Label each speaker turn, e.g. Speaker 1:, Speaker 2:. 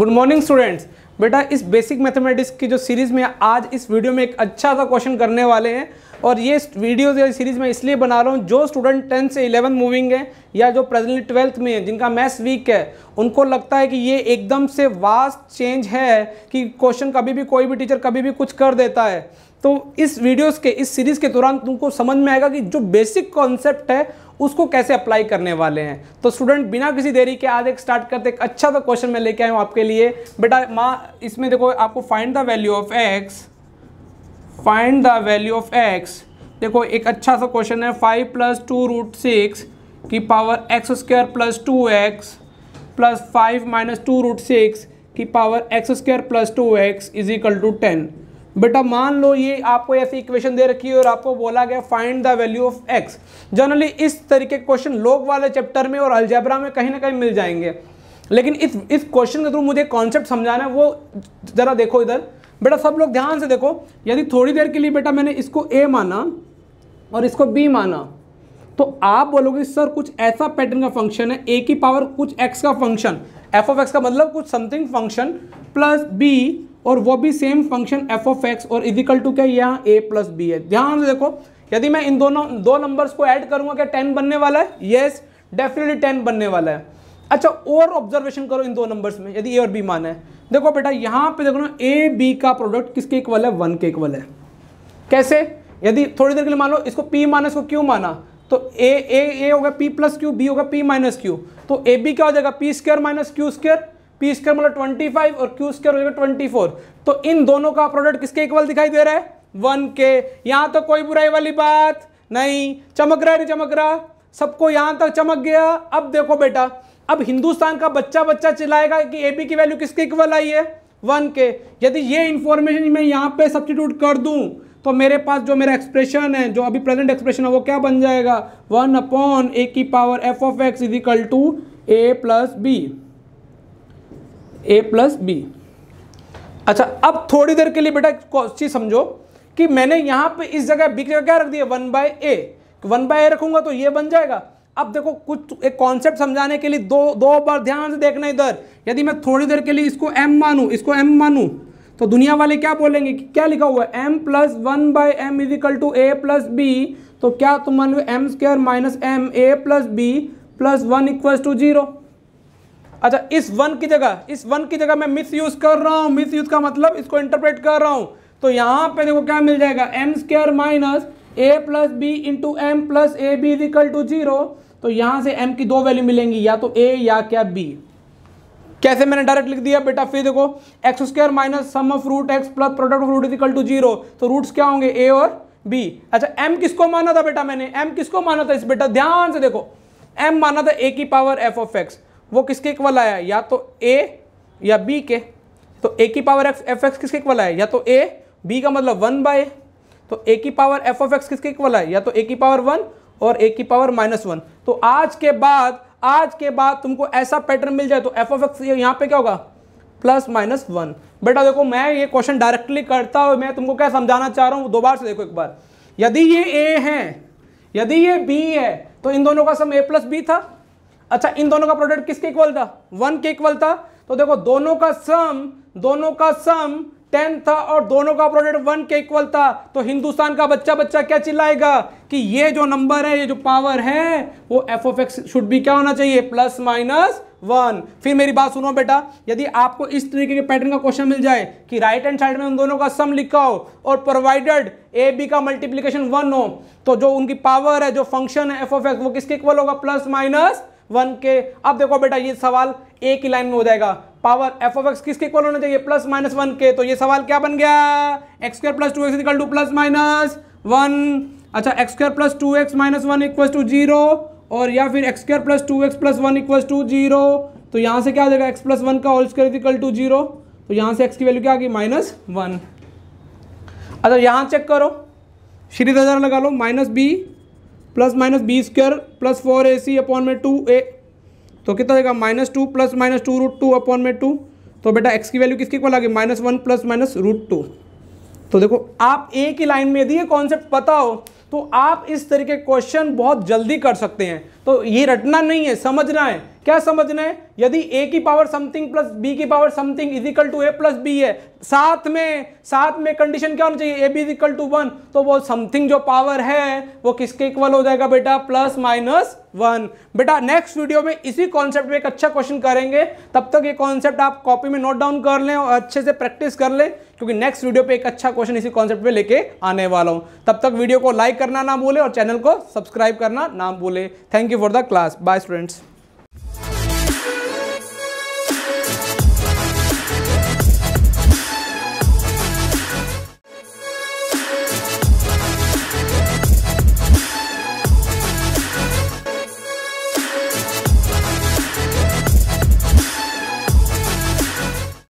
Speaker 1: good morning students बेटा इस basic mathematics की जो सीरीज़ में आज इस वीडियो में एक अच्छा सा क्वेश्चन करने वाले हैं और ये वीडियोज या सीरीज़ में इसलिए बना रहा हूँ जो स्टूडेंट टेंथ से इलेवन मूविंग है या जो प्रेजेंटली ट्वेल्थ में है जिनका मैथ्स वीक है उनको लगता है कि ये एकदम से वास्ट चेंज है कि क्वेश्चन कभी भी कोई भी टीचर कभी भी कुछ कर देता है तो इस वीडियोस के इस सीरीज़ के दौरान तुमको समझ में आएगा कि जो बेसिक कॉन्सेप्ट है उसको कैसे अप्लाई करने वाले हैं तो स्टूडेंट बिना किसी देरी के आज एक स्टार्ट करते एक अच्छा सा क्वेश्चन मैं लेके आया हूँ आपके लिए बेटा माँ इसमें देखो आपको find the value of x find the value of x देखो एक अच्छा सा क्वेश्चन है five plus two root six की power x square plus two x plus five minus two root six की power x square plus two x is equal to ten बेटा मान लो ये आपको ऐसी इक्वेशन दे रखी है और आपको बोला गया find the value of x generally इस तरीके के क्वेश्चन लोग वाले चैप्टर में और अल्जेब्रा में कहीं ना कहीं मिल जाएंगे लेकिन इस इस क्वेश्चन के थ्रू मुझे कॉन्सेप्ट समझाना है वो ज़रा देखो इधर बेटा सब लोग ध्यान से देखो यदि थोड़ी देर के लिए बेटा मैंने इसको ए माना और इसको बी माना तो आप बोलोगे सर कुछ ऐसा पैटर्न का फंक्शन है ए की पावर कुछ एक्स का फंक्शन एफ ऑफ एक्स का मतलब कुछ समथिंग फंक्शन प्लस बी और वो भी same function f of x और इजिकल टू क्या यहाँ ए प्लस बी है ध्यान से देखो यदि मैं इन दोनों दो नंबर्स को ऐड करूंगा क्या टेन बनने वाला है येस डेफिनेटली टेन बनने वाला है अच्छा और ऑब्जर्वेशन करो इन दो नंबर्स में यदि ए और बी माना है देखो बेटा यहाँ पे देखो ना ए बी का प्रोडक्ट किसके इक्वल है वन के इक्वल है कैसे यदि थोड़ी देर के लिए मान लो इसको पी माइनस को क्यू माना तो ए ए ए होगा पी प्लस क्यू बी होगा पी माइनस क्यू तो ए बी क्या हो जाएगा P square minus Q square P square मतलब ट्वेंटी फाइव और क्यू स्क्र ट्वेंटी फोर तो इन दोनों का प्रोडक्ट किसके इक्वल दिखाई दे रहा है वन के यहाँ तो कोई बुराई वाली बात नहीं चमक रहा है नहीं चमक रहा सबको यहाँ तक चमक गया अब देखो बेटा अब हिंदुस्तान का बच्चा बच्चा चिल्लाएगा कि ए बी की वैल्यू किसके इक्वल आई है वन के यदि ये इन्फॉर्मेशन मैं यहाँ पे सब्सटीट्यूट कर दूँ तो मेरे पास जो मेरा एक्सप्रेशन है जो अभी प्रेजेंट एक्सप्रेशन है वो क्या बन जाएगा वन अपॉन ए की power f of x is equal to A plus B A plus B अच्छा अब थोड़ी देर के लिए बेटा चीज़ समझो कि मैंने यहाँ पे इस जगह बी की जगह क्या रख दिया one by A one by A रखूंगा तो ये बन जाएगा अब देखो कुछ एक कॉन्सेप्ट समझाने के लिए दो दो बार ध्यान से देखना इधर यदि मैं थोड़ी देर के लिए इसको एम मानू इसको एम मानू तो दुनिया वाले क्या बोलेंगे कि क्या लिखा हुआ है M plus one by M is equal to A plus B तो क्या तुम मान लो M square minus M A plus B plus one equal to zero अच्छा इस वन की जगह इस वन की जगह मैं मिस यूज कर रहा हूं मिस यूज का मतलब इसको इंटरप्रेट कर रहा हूं तो यहां पे देखो क्या मिल जाएगा M square minus A plus B into M plus A B equal to zero तो यहां से एम की दो वैल्यू मिलेंगी या तो ए या क्या बी कैसे मैंने डायरेक्ट लिख दिया बेटा फिर देखो x square minus sum of root x plus product of root is equal to zero तो रूट्स क्या होंगे ए और बी अच्छा एम किसको माना था बेटा मैंने एम किसको माना था इस बेटा ध्यान से देखो एम माना था ए की पावर एफ ऑफ एक्स वो किसके इक्वल आया या तो ए या बी के तो ए की पावर एक्स एफ एक्स किसके इक्वल आया या तो ए बी का मतलब वन बाय तो ए की पावर एफ ऑफ एक्स किसके इक्वल आया या तो ए की पावर वन और ए की पावर माइनस वन तो आज के बाद आज के बाद तुमको ऐसा पैटर्न मिल जाए तो एफ ऑफ एक्स यहाँ पे क्या होगा प्लस माइनस वन बेटा देखो मैं ये क्वेश्चन डायरेक्टली करता हूँ मैं तुमको क्या समझाना चाह रहा हूँ दोबारा से देखो एक बार यदि ये ए है यदि ये बी है तो इन दोनों का सम ए प्लस बी था अच्छा इन दोनों का प्रोडक्ट किसके इक्वल था वन के इक्वल था तो देखो दोनों का सम दोनों का सम टेन था और दोनों का प्रोडक्ट वन के इक्वल था तो हिंदुस्तान का बच्चा बच्चा क्या चिल्लाएगा कि ये जो नंबर है ये जो पावर है वो एफ ऑफ एक्स शुड भी क्या होना चाहिए प्लस माइनस वन फिर मेरी बात सुनो बेटा यदि आपको इस तरीके के पैटर्न का क्वेश्चन मिल जाए कि राइट हैंड साइड में उन दोनों का सम लिखा हो और प्रोवाइडेड ए बी का मल्टीप्लीकेशन वन हो तो जो उनकी पावर है जो फंक्शन है एफ ऑफ एक्स वो किसके इक्वल होगा प्लस माइनस वन के अब देखो बेटा ये सवाल एक ही लाइन में हो जाएगा पावर एफ ऑफ एक्स किसके इक्वल होना चाहिए प्लस माइनस वन के तो ये सवाल क्या बन गया x square plus two x equal to plus minus one अच्छा x square plus two x minus one equal to zero और या फिर x square plus two x plus one equal to zero तो यहाँ से क्या आ जाएगा एक्स प्लस वन का whole square equal to zero तो यहाँ से एक्स की वैल्यू क्या आ गई माइनस वन अच्छा यहाँ चेक करो श्री लगा लो minus B plus minus B square plus four A C upon में टू ए तो कितना देगा minus two plus minus two root two upon में टू तो बेटा एक्स की वैल्यू किसके इक्वल गई minus one plus minus root two तो देखो आप ए की लाइन में यदि ये कॉन्सेप्ट पता हो तो आप इस तरीके क्वेश्चन बहुत जल्दी कर सकते हैं तो ये रटना नहीं है समझना है क्या समझना है यदि ए की पावर समथिंग प्लस बी की power something is equal to A plus B है साथ में साथ में कंडीशन क्या होना चाहिए A B is equal to one तो वो समथिंग जो पावर है वो किसके इक्वल हो जाएगा बेटा प्लस माइनस वन बेटा नेक्स्ट वीडियो में इसी कॉन्सेप्ट में एक अच्छा क्वेश्चन करेंगे तब तक ये कॉन्सेप्ट आप कॉपी में नोट डाउन कर लें और अच्छे से प्रैक्टिस कर लें क्योंकि नेक्स्ट वीडियो पे एक अच्छा क्वेश्चन इसी कॉन्सेप्ट में लेके आने वाला हूँ तब तक वीडियो को लाइक करना ना भूले और चैनल को सब्सक्राइब करना ना भूले thank you for the class bye students